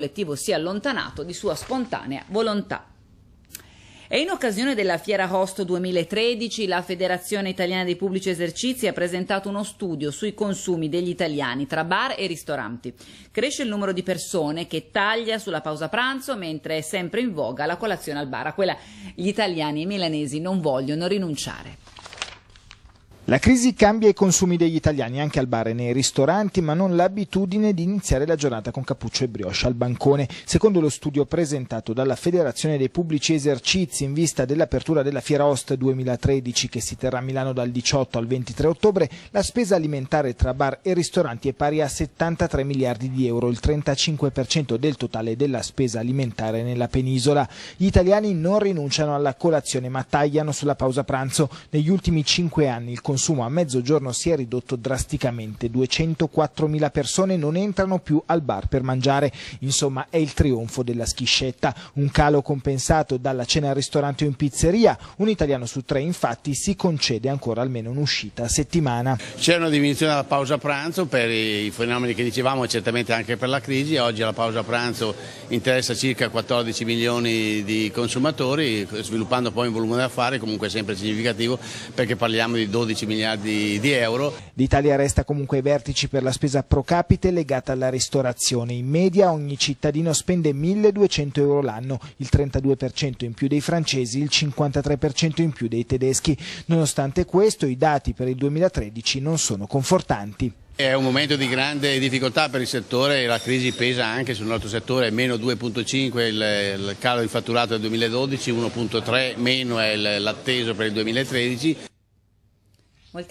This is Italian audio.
collettivo si è allontanato di sua spontanea volontà. E in occasione della Fiera Host 2013 la Federazione Italiana dei Pubblici Esercizi ha presentato uno studio sui consumi degli italiani tra bar e ristoranti. Cresce il numero di persone che taglia sulla pausa pranzo mentre è sempre in voga la colazione al bar, a quella gli italiani e i milanesi non vogliono rinunciare. La crisi cambia i consumi degli italiani anche al bar e nei ristoranti, ma non l'abitudine di iniziare la giornata con cappuccio e brioche al bancone. Secondo lo studio presentato dalla Federazione dei Pubblici Esercizi in vista dell'apertura della Fiera Host 2013 che si terrà a Milano dal 18 al 23 ottobre, la spesa alimentare tra bar e ristoranti è pari a 73 miliardi di euro, il 35% del totale della spesa alimentare nella penisola. Gli italiani non rinunciano alla colazione ma tagliano sulla pausa pranzo. Negli ultimi 5 anni il consumo a mezzogiorno si è ridotto drasticamente. 204.000 persone non entrano più al bar per mangiare. Insomma, è il trionfo della schiscetta. Un calo compensato dalla cena al ristorante o in pizzeria. Un italiano su tre, infatti, si concede ancora almeno un'uscita a settimana. C'è una diminuzione della pausa pranzo per i fenomeni che dicevamo e certamente anche per la crisi. Oggi la pausa pranzo interessa circa 14 milioni di consumatori, sviluppando poi un volume d'affari comunque sempre significativo perché parliamo di 12 15 miliardi di euro. L'Italia resta comunque ai vertici per la spesa pro capite legata alla ristorazione. In media ogni cittadino spende 1200 euro l'anno, il 32% in più dei francesi, il 53% in più dei tedeschi. Nonostante questo i dati per il 2013 non sono confortanti. È un momento di grande difficoltà per il settore, la crisi pesa anche sul nostro settore, meno 2.5 il, calo di fatturato del 2012, 1.3 meno è l'atteso per il 2013.